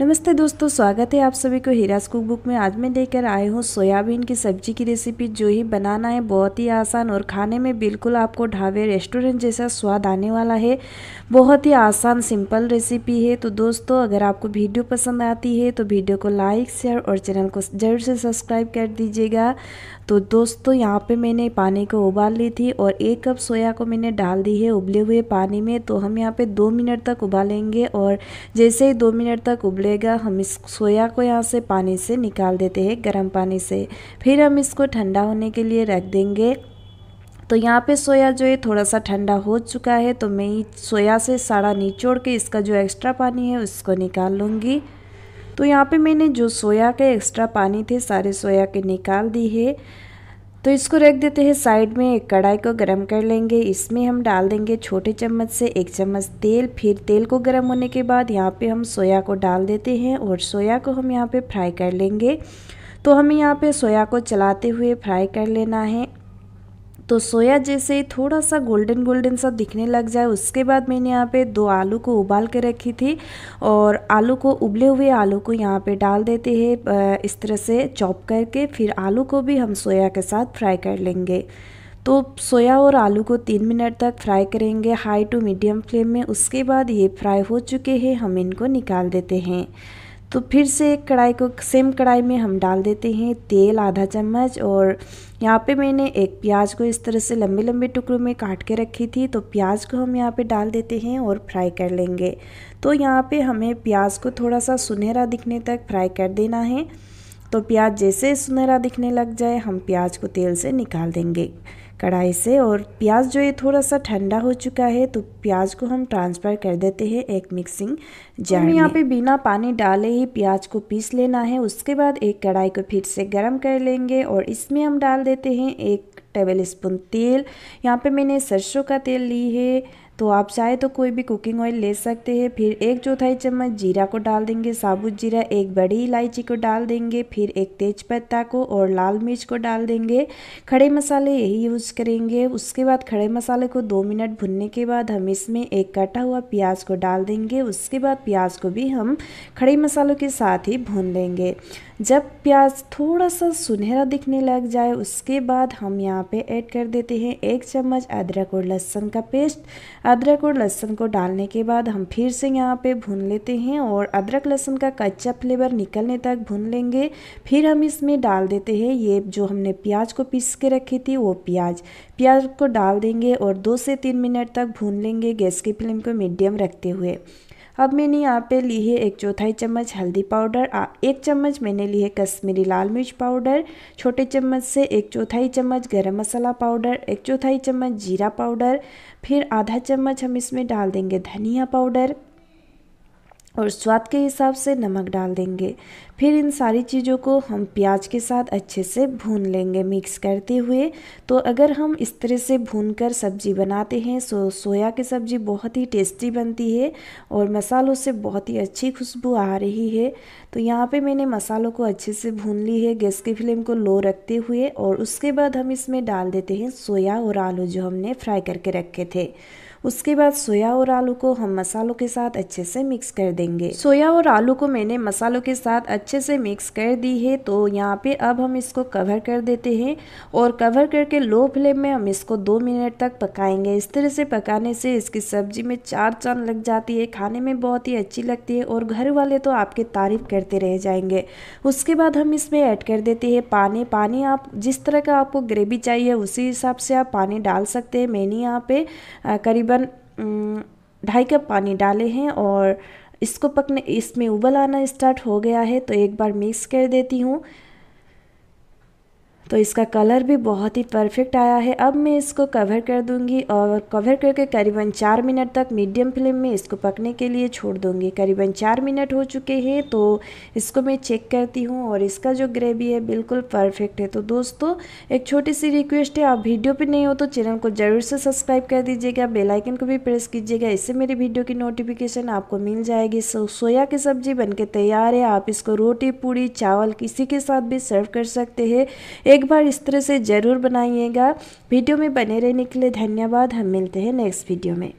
नमस्ते दोस्तों स्वागत है आप सभी को हीराज कुक बुक में आज मैं लेकर आए हूँ सोयाबीन की सब्जी की रेसिपी जो ही बनाना है बहुत ही आसान और खाने में बिल्कुल आपको ढाबे रेस्टोरेंट जैसा स्वाद आने वाला है बहुत ही आसान सिंपल रेसिपी है तो दोस्तों अगर आपको वीडियो पसंद आती है तो वीडियो को लाइक शेयर और चैनल को जरूर से सब्सक्राइब कर दीजिएगा तो दोस्तों यहाँ पर मैंने पानी को उबाल ली थी और एक कप सोया को मैंने डाल दी है उबले हुए पानी में तो हम यहाँ पर दो मिनट तक उबालेंगे और जैसे ही दो मिनट तक उबले खुलेगा हम इस सोया को यहाँ से पानी से निकाल देते हैं गर्म पानी से फिर हम इसको ठंडा होने के लिए रख देंगे तो यहाँ पे सोया जो है थोड़ा सा ठंडा हो चुका है तो मैं सोया से सारा निचोड़ के इसका जो एक्स्ट्रा पानी है उसको निकाल लूँगी तो यहाँ पे मैंने जो सोया के एक्स्ट्रा पानी थे सारे सोया के निकाल दी है तो इसको रख देते हैं साइड में एक कढ़ाई को गर्म कर लेंगे इसमें हम डाल देंगे छोटे चम्मच से एक चम्मच तेल फिर तेल को गर्म होने के बाद यहाँ पे हम सोया को डाल देते हैं और सोया को हम यहाँ पे फ्राई कर लेंगे तो हमें यहाँ पे सोया को चलाते हुए फ्राई कर लेना है तो सोया जैसे थोड़ा सा गोल्डन गोल्डन सा दिखने लग जाए उसके बाद मैंने यहाँ पे दो आलू को उबाल के रखी थी और आलू को उबले हुए आलू को यहाँ पे डाल देते हैं इस तरह से चॉप करके फिर आलू को भी हम सोया के साथ फ्राई कर लेंगे तो सोया और आलू को तीन मिनट तक फ्राई करेंगे हाई टू मीडियम फ्लेम में उसके बाद ये फ्राई हो चुके हैं हम इनको निकाल देते हैं तो फिर से एक कढ़ाई को सेम कढ़ाई में हम डाल देते हैं तेल आधा चम्मच और यहाँ पे मैंने एक प्याज को इस तरह से लंबे लंबे टुकड़ों में काट के रखी थी तो प्याज को हम यहाँ पे डाल देते हैं और फ्राई कर लेंगे तो यहाँ पे हमें प्याज को थोड़ा सा सुनहरा दिखने तक फ्राई कर देना है तो प्याज जैसे सुनहरा दिखने लग जाए हम प्याज को तेल से निकाल देंगे कढ़ाई से और प्याज जो ये थोड़ा सा ठंडा हो चुका है तो प्याज को हम ट्रांसफ़र कर देते हैं एक मिक्सिंग जार में यहाँ पे बिना पानी डाले ही प्याज को पीस लेना है उसके बाद एक कढ़ाई को फिर से गर्म कर लेंगे और इसमें हम डाल देते हैं एक टेबल स्पून तेल यहाँ पे मैंने सरसों का तेल ली है तो आप चाहे तो कोई भी कुकिंग ऑयल ले सकते हैं फिर एक चौथाई चम्मच जीरा को डाल देंगे साबुत जीरा एक बड़ी इलायची को डाल देंगे फिर एक तेज़पत्ता को और लाल मिर्च को डाल देंगे खड़े मसाले यही यूज़ करेंगे उसके बाद खड़े मसाले को दो मिनट भुनने के बाद हम इसमें एक कटा हुआ प्याज को डाल देंगे उसके बाद प्याज को भी हम खड़े मसालों के साथ ही भून देंगे जब प्याज थोड़ा सा सुनहरा दिखने लग जाए उसके बाद हम यहाँ पे ऐड कर देते हैं एक चम्मच अदरक और लहसुन का पेस्ट अदरक और लहसुन को डालने के बाद हम फिर से यहाँ पे भून लेते हैं और अदरक लहसुन का कच्चा फ्लेवर निकलने तक भून लेंगे फिर हम इसमें डाल देते हैं ये जो हमने प्याज को पीस के रखी थी वो प्याज प्याज को डाल देंगे और दो से तीन मिनट तक भून लेंगे गैस की फ्लेम को मीडियम रखते हुए अब मैंने यहाँ पे ली है एक चौथाई चम्मच हल्दी पाउडर आ, एक चम्मच मैंने ली है कश्मीरी लाल मिर्च पाउडर छोटे चम्मच से एक चौथाई चम्मच गरम मसाला पाउडर एक चौथाई चम्मच जीरा पाउडर फिर आधा चम्मच हम इसमें डाल देंगे धनिया पाउडर और स्वाद के हिसाब से नमक डाल देंगे फिर इन सारी चीज़ों को हम प्याज के साथ अच्छे से भून लेंगे मिक्स करते हुए तो अगर हम इस तरह से भून कर सब्ज़ी बनाते हैं सो सोया की सब्ज़ी बहुत ही टेस्टी बनती है और मसालों से बहुत ही अच्छी खुशबू आ रही है तो यहाँ पे मैंने मसालों को अच्छे से भून ली है गैस की फ्लेम को लो रखते हुए और उसके बाद हम इसमें डाल देते हैं सोया और आलू जो हमने फ्राई करके रखे थे उसके बाद सोया और आलू को हम मसालों के साथ अच्छे से मिक्स कर देंगे सोया और आलू को मैंने मसालों के साथ अच्छे से मिक्स कर दी है तो यहाँ पे अब हम इसको कवर कर देते हैं और कवर करके लो फ्लेम में हम इसको दो मिनट तक पकाएंगे इस तरह से पकाने से इसकी सब्जी में चार चांद लग जाती है खाने में बहुत ही अच्छी लगती है और घर वाले तो आपकी तारीफ करते रह जाएंगे उसके बाद हम इसमें ऐड कर देते हैं पानी पानी आप जिस तरह का आपको ग्रेवी चाहिए उसी हिसाब से आप पानी डाल सकते हैं मैंने यहाँ पे करीबन तकरीबन ढाई कप पानी डाले हैं और इसको पकने इसमें उबल आना स्टार्ट हो गया है तो एक बार मिक्स कर देती हूँ तो इसका कलर भी बहुत ही परफेक्ट आया है अब मैं इसको कवर कर दूंगी और कवर करके करीबन चार मिनट तक मीडियम फ्लेम में इसको पकने के लिए छोड़ दूंगी करीबन चार मिनट हो चुके हैं तो इसको मैं चेक करती हूँ और इसका जो ग्रेवी है बिल्कुल परफेक्ट है तो दोस्तों एक छोटी सी रिक्वेस्ट है आप वीडियो पर नहीं हो तो चैनल को ज़रूर से सब्सक्राइब कर दीजिएगा बेलाइकन को भी प्रेस कीजिएगा इससे मेरी वीडियो की नोटिफिकेशन आपको मिल जाएगी सो सोया की सब्जी बन तैयार है आप इसको रोटी पूड़ी चावल किसी के साथ भी सर्व कर सकते हैं एक बार इस तरह से ज़रूर बनाइएगा वीडियो में बने रहने के लिए धन्यवाद हम मिलते हैं नेक्स्ट वीडियो में